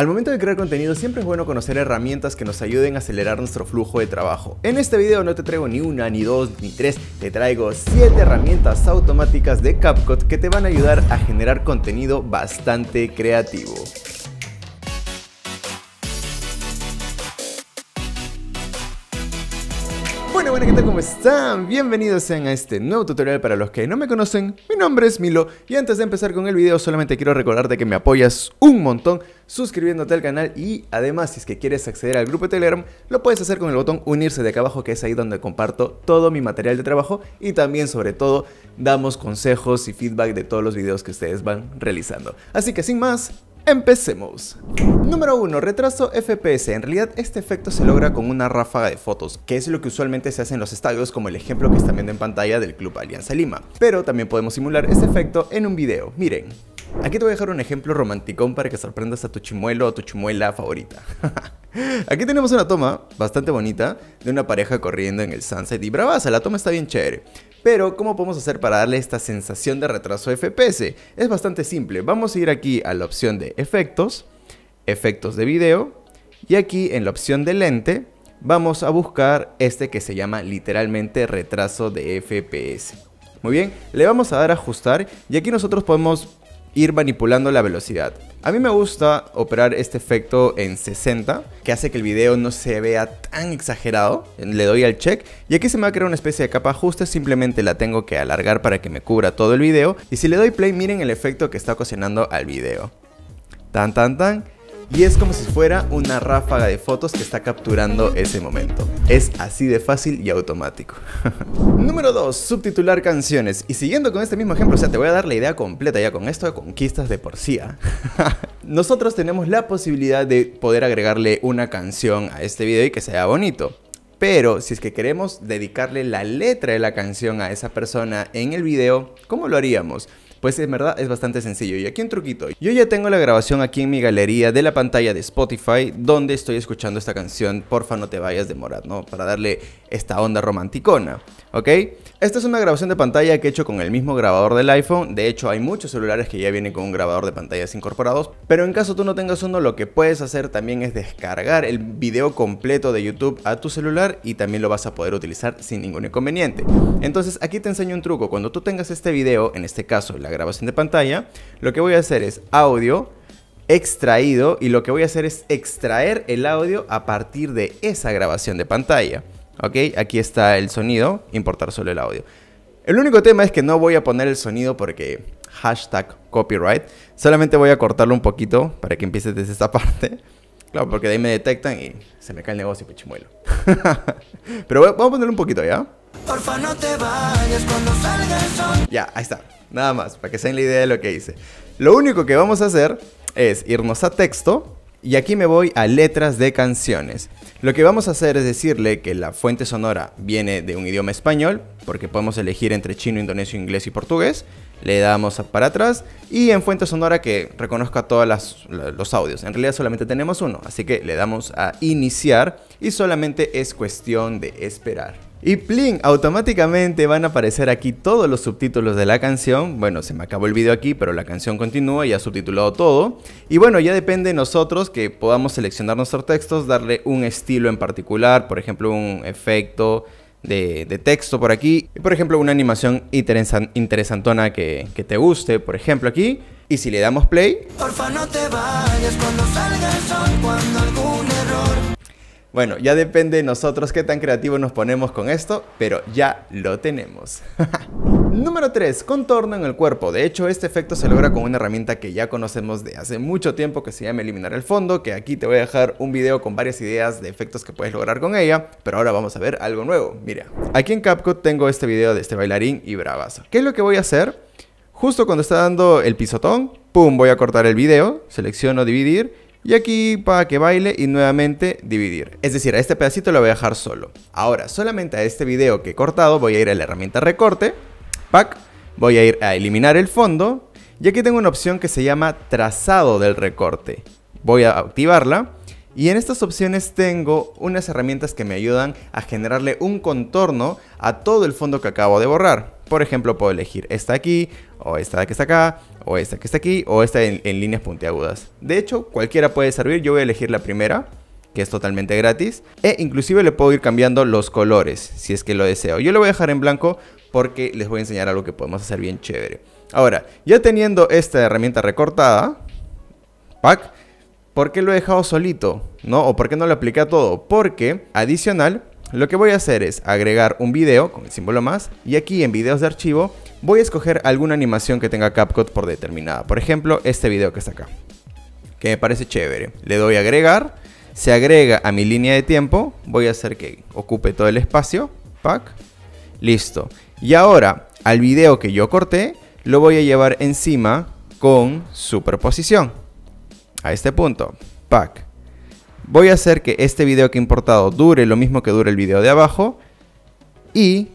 Al momento de crear contenido siempre es bueno conocer herramientas que nos ayuden a acelerar nuestro flujo de trabajo. En este video no te traigo ni una, ni dos, ni tres, te traigo siete herramientas automáticas de CapCut que te van a ayudar a generar contenido bastante creativo. Bueno, bueno, ¿qué tal? ¿Cómo están? Bienvenidos sean a este nuevo tutorial para los que no me conocen. Mi nombre es Milo y antes de empezar con el video solamente quiero recordarte que me apoyas un montón suscribiéndote al canal y además si es que quieres acceder al grupo de Telegram, lo puedes hacer con el botón unirse de acá abajo que es ahí donde comparto todo mi material de trabajo y también sobre todo damos consejos y feedback de todos los videos que ustedes van realizando. Así que sin más, Empecemos. Número 1. Retraso FPS. En realidad este efecto se logra con una ráfaga de fotos, que es lo que usualmente se hace en los estadios como el ejemplo que están viendo en pantalla del Club Alianza Lima. Pero también podemos simular este efecto en un video. Miren. Aquí te voy a dejar un ejemplo romanticón para que sorprendas a tu chimuelo o a tu chimuela favorita. Aquí tenemos una toma bastante bonita de una pareja corriendo en el sunset y bravaza, la toma está bien chévere. Pero, ¿cómo podemos hacer para darle esta sensación de retraso FPS? Es bastante simple, vamos a ir aquí a la opción de efectos, efectos de video, y aquí en la opción de lente, vamos a buscar este que se llama literalmente retraso de FPS. Muy bien, le vamos a dar a ajustar y aquí nosotros podemos ir manipulando la velocidad. A mí me gusta operar este efecto en 60, que hace que el video no se vea tan exagerado. Le doy al check y aquí se me va a crear una especie de capa justa, simplemente la tengo que alargar para que me cubra todo el video. Y si le doy play, miren el efecto que está ocasionando al video. Tan tan tan y es como si fuera una ráfaga de fotos que está capturando ese momento. Es así de fácil y automático. Número 2. Subtitular canciones. Y siguiendo con este mismo ejemplo, o sea, te voy a dar la idea completa ya con esto de conquistas de por sí. ¿ah? Nosotros tenemos la posibilidad de poder agregarle una canción a este video y que sea bonito. Pero si es que queremos dedicarle la letra de la canción a esa persona en el video, ¿cómo lo haríamos? Pues en verdad es bastante sencillo. Y aquí un truquito. Yo ya tengo la grabación aquí en mi galería de la pantalla de Spotify donde estoy escuchando esta canción Porfa no te vayas de ¿no? Para darle esta onda romanticona, ¿ok? Esta es una grabación de pantalla que he hecho con el mismo grabador del iPhone. De hecho hay muchos celulares que ya vienen con un grabador de pantallas incorporados. Pero en caso tú no tengas uno, lo que puedes hacer también es descargar el video completo de YouTube a tu celular y también lo vas a poder utilizar sin ningún inconveniente. Entonces aquí te enseño un truco. Cuando tú tengas este video, en este caso la grabación de pantalla, lo que voy a hacer es audio extraído y lo que voy a hacer es extraer el audio a partir de esa grabación de pantalla. ¿Ok? Aquí está el sonido, importar solo el audio. El único tema es que no voy a poner el sonido porque hashtag copyright. Solamente voy a cortarlo un poquito para que empiece desde esta parte. Claro, porque de ahí me detectan y se me cae el negocio, pichimuelo Pero vamos a ponerlo un poquito, ¿ya? Porfa, no te vayas cuando salga el sol. Ya, ahí está. Nada más, para que se den la idea de lo que hice. Lo único que vamos a hacer es irnos a texto y aquí me voy a letras de canciones. Lo que vamos a hacer es decirle que la fuente sonora viene de un idioma español, porque podemos elegir entre chino, indonesio, inglés y portugués le damos para atrás y en fuente sonora que reconozca todos los audios. En realidad solamente tenemos uno, así que le damos a iniciar y solamente es cuestión de esperar. Y pling, automáticamente van a aparecer aquí todos los subtítulos de la canción. Bueno, se me acabó el video aquí, pero la canción continúa y ha subtitulado todo. Y bueno, ya depende de nosotros que podamos seleccionar nuestros textos, darle un estilo en particular, por ejemplo, un efecto, de, texto por aquí. por ejemplo, una animación interesantona que, que, te guste, por ejemplo, aquí. Y si le damos play. Porfa, no te vayas cuando salga el sol, cuando bueno, ya depende de nosotros qué tan creativos nos ponemos con esto, pero ya lo tenemos. Número 3. Contorno en el cuerpo. De hecho, este efecto se logra con una herramienta que ya conocemos de hace mucho tiempo que se llama eliminar el fondo, que aquí te voy a dejar un video con varias ideas de efectos que puedes lograr con ella, pero ahora vamos a ver algo nuevo. Mira, aquí en Capcut tengo este video de este bailarín y bravazo. ¿Qué es lo que voy a hacer? Justo cuando está dando el pisotón, pum, voy a cortar el video, selecciono dividir y aquí para que baile y nuevamente dividir. Es decir, a este pedacito lo voy a dejar solo. Ahora, solamente a este video que he cortado voy a ir a la herramienta recorte. Pack. Voy a ir a eliminar el fondo. Y aquí tengo una opción que se llama trazado del recorte. Voy a activarla. Y en estas opciones tengo unas herramientas que me ayudan a generarle un contorno a todo el fondo que acabo de borrar. Por ejemplo, puedo elegir esta aquí o esta que está acá o esta que está aquí, o esta en, líneas puntiagudas. De hecho, cualquiera puede servir, yo voy a elegir la primera, que es totalmente gratis, e inclusive le puedo ir cambiando los colores, si es que lo deseo. Yo lo voy a dejar en blanco porque les voy a enseñar algo que podemos hacer bien chévere. Ahora, ya teniendo esta herramienta recortada, pack, ¿por qué lo he dejado solito? ¿No? ¿O por qué no lo apliqué a todo? Porque, adicional, lo que voy a hacer es agregar un video con el símbolo más, y aquí en videos de archivo, voy a escoger alguna animación que tenga CapCut por determinada. Por ejemplo, este video que está acá, que me parece chévere. Le doy a agregar, se agrega a mi línea de tiempo, voy a hacer que ocupe todo el espacio, pack, listo. Y ahora, al video que yo corté, lo voy a llevar encima con superposición. A este punto, pack. Voy a hacer que este video que he importado dure lo mismo que dure el video de abajo y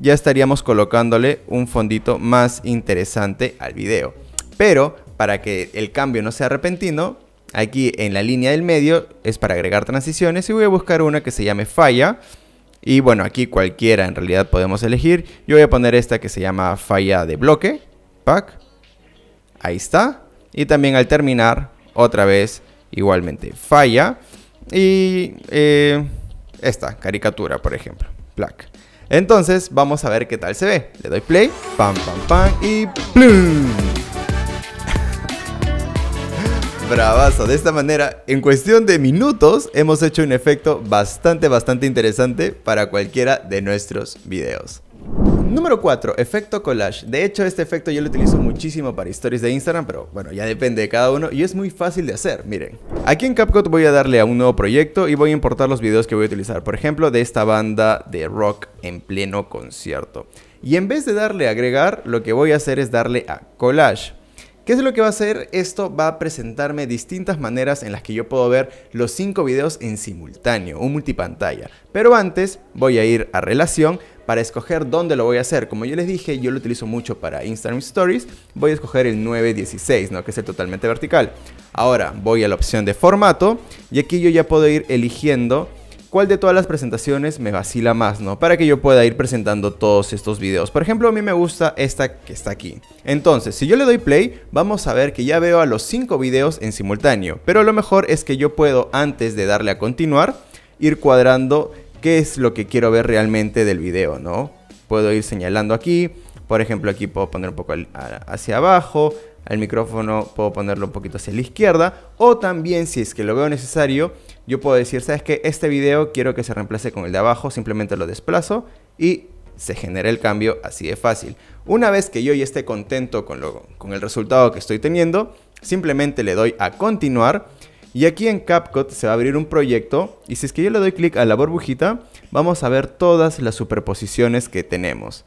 ya estaríamos colocándole un fondito más interesante al video. Pero para que el cambio no sea repentino, aquí en la línea del medio es para agregar transiciones y voy a buscar una que se llame falla. Y bueno, aquí cualquiera en realidad podemos elegir. Yo voy a poner esta que se llama falla de bloque. Pack. Ahí está. Y también al terminar, otra vez, igualmente falla. Y eh, esta, caricatura, por ejemplo. Black. Entonces, vamos a ver qué tal se ve. Le doy play, pam, pam, pam y ¡plum! Bravazo, de esta manera, en cuestión de minutos, hemos hecho un efecto bastante, bastante interesante para cualquiera de nuestros videos. Número 4, efecto collage. De hecho, este efecto yo lo utilizo muchísimo para historias de Instagram, pero bueno, ya depende de cada uno y es muy fácil de hacer, miren. Aquí en CapCut voy a darle a un nuevo proyecto y voy a importar los videos que voy a utilizar, por ejemplo, de esta banda de rock en pleno concierto. Y en vez de darle a agregar, lo que voy a hacer es darle a collage. ¿Qué es lo que va a hacer? Esto va a presentarme distintas maneras en las que yo puedo ver los cinco videos en simultáneo, un multipantalla. Pero antes voy a ir a relación, para escoger dónde lo voy a hacer. Como yo les dije, yo lo utilizo mucho para Instagram Stories. Voy a escoger el 916, ¿no? que es el totalmente vertical. Ahora voy a la opción de formato y aquí yo ya puedo ir eligiendo cuál de todas las presentaciones me vacila más, ¿no? Para que yo pueda ir presentando todos estos videos. Por ejemplo, a mí me gusta esta que está aquí. Entonces, si yo le doy play, vamos a ver que ya veo a los 5 videos en simultáneo. Pero lo mejor es que yo puedo, antes de darle a continuar, ir cuadrando qué es lo que quiero ver realmente del video, ¿no? Puedo ir señalando aquí, por ejemplo aquí puedo poner un poco hacia abajo, el micrófono puedo ponerlo un poquito hacia la izquierda o también si es que lo veo necesario yo puedo decir, sabes qué? este video quiero que se reemplace con el de abajo, simplemente lo desplazo y se genera el cambio así de fácil. Una vez que yo ya esté contento con, con el resultado que estoy teniendo, simplemente le doy a continuar y aquí en CapCut se va a abrir un proyecto y si es que yo le doy clic a la burbujita, vamos a ver todas las superposiciones que tenemos.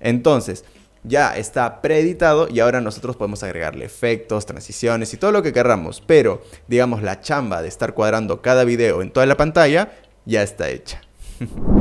Entonces, ya está preeditado y ahora nosotros podemos agregarle efectos, transiciones y todo lo que querramos, pero digamos la chamba de estar cuadrando cada video en toda la pantalla ya está hecha.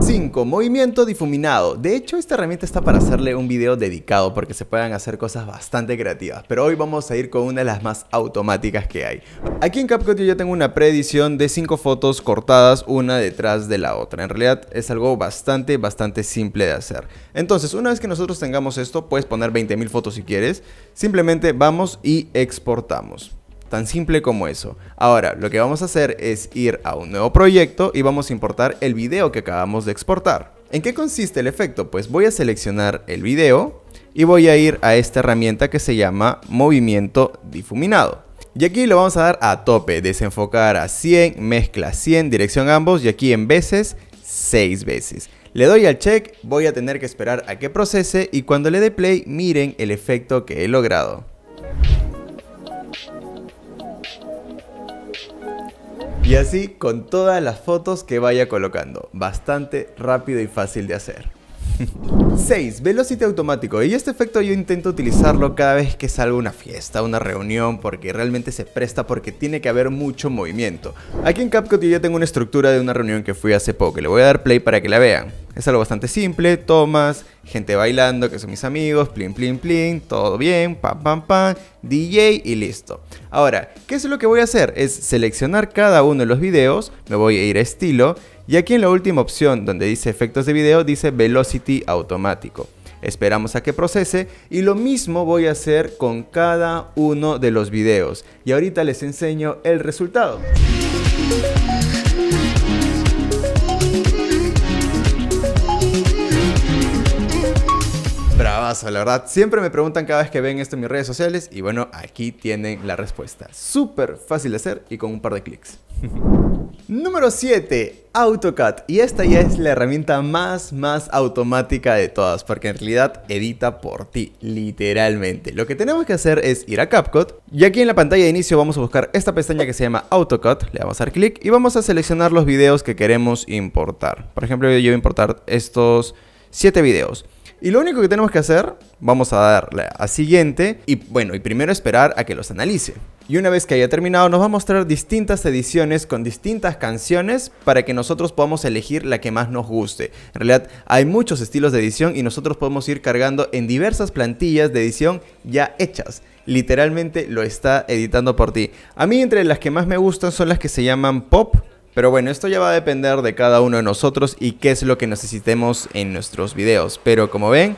5. Movimiento difuminado. De hecho, esta herramienta está para hacerle un video dedicado porque se pueden hacer cosas bastante creativas, pero hoy vamos a ir con una de las más automáticas que hay. Aquí en CapCut yo ya tengo una preedición de 5 fotos cortadas una detrás de la otra. En realidad es algo bastante, bastante simple de hacer. Entonces, una vez que nosotros tengamos esto, puedes poner 20.000 fotos si quieres. Simplemente vamos y exportamos. Tan simple como eso. Ahora, lo que vamos a hacer es ir a un nuevo proyecto y vamos a importar el video que acabamos de exportar. ¿En qué consiste el efecto? Pues voy a seleccionar el video y voy a ir a esta herramienta que se llama movimiento difuminado. Y aquí lo vamos a dar a tope, desenfocar a 100, mezcla 100, dirección ambos y aquí en veces 6 veces. Le doy al check, voy a tener que esperar a que procese y cuando le dé play miren el efecto que he logrado. Y así con todas las fotos que vaya colocando, bastante rápido y fácil de hacer. 6. Velocity automático. Y este efecto yo intento utilizarlo cada vez que salgo a una fiesta, una reunión, porque realmente se presta porque tiene que haber mucho movimiento. Aquí en CapCut yo ya tengo una estructura de una reunión que fui hace poco. Le voy a dar play para que la vean. Es algo bastante simple, tomas, gente bailando, que son mis amigos, plin plin plin, todo bien, pam pam pam, DJ y listo. Ahora, ¿qué es lo que voy a hacer? Es seleccionar cada uno de los videos, me voy a ir a estilo y aquí en la última opción, donde dice efectos de video, dice Velocity automático. Esperamos a que procese y lo mismo voy a hacer con cada uno de los videos. Y ahorita les enseño el resultado. Bravazo, la verdad. Siempre me preguntan cada vez que ven esto en mis redes sociales y bueno, aquí tienen la respuesta. Súper fácil de hacer y con un par de clics. Número 7, AutoCAD. Y esta ya es la herramienta más, más automática de todas, porque en realidad edita por ti, literalmente. Lo que tenemos que hacer es ir a CapCut y aquí en la pantalla de inicio vamos a buscar esta pestaña que se llama AutoCAD. Le vamos a dar clic y vamos a seleccionar los videos que queremos importar. Por ejemplo, yo voy a importar estos 7 videos. Y lo único que tenemos que hacer, vamos a darle a siguiente y bueno, y primero esperar a que los analice. Y una vez que haya terminado nos va a mostrar distintas ediciones con distintas canciones para que nosotros podamos elegir la que más nos guste. En realidad hay muchos estilos de edición y nosotros podemos ir cargando en diversas plantillas de edición ya hechas. Literalmente lo está editando por ti. A mí entre las que más me gustan son las que se llaman pop, pero bueno, esto ya va a depender de cada uno de nosotros y qué es lo que necesitemos en nuestros videos. Pero como ven,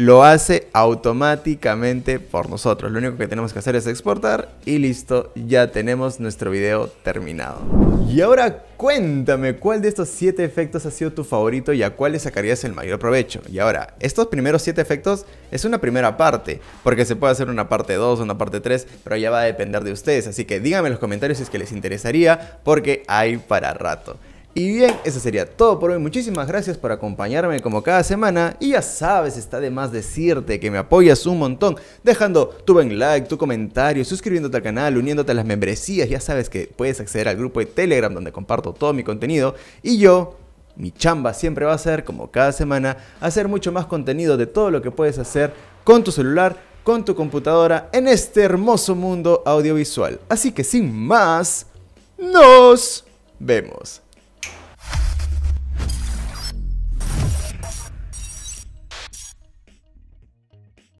lo hace automáticamente por nosotros. Lo único que tenemos que hacer es exportar y listo, ya tenemos nuestro video terminado. Y ahora cuéntame cuál de estos 7 efectos ha sido tu favorito y a cuál le sacarías el mayor provecho. Y ahora, estos primeros 7 efectos es una primera parte, porque se puede hacer una parte 2, una parte 3, pero ya va a depender de ustedes. Así que díganme en los comentarios si es que les interesaría, porque hay para rato. Y bien, eso sería todo por hoy. Muchísimas gracias por acompañarme como cada semana. Y ya sabes, está de más decirte que me apoyas un montón dejando tu buen like, tu comentario, suscribiéndote al canal, uniéndote a las membresías. Ya sabes que puedes acceder al grupo de Telegram donde comparto todo mi contenido. Y yo, mi chamba siempre va a ser, como cada semana, hacer mucho más contenido de todo lo que puedes hacer con tu celular, con tu computadora, en este hermoso mundo audiovisual. Así que sin más, nos vemos.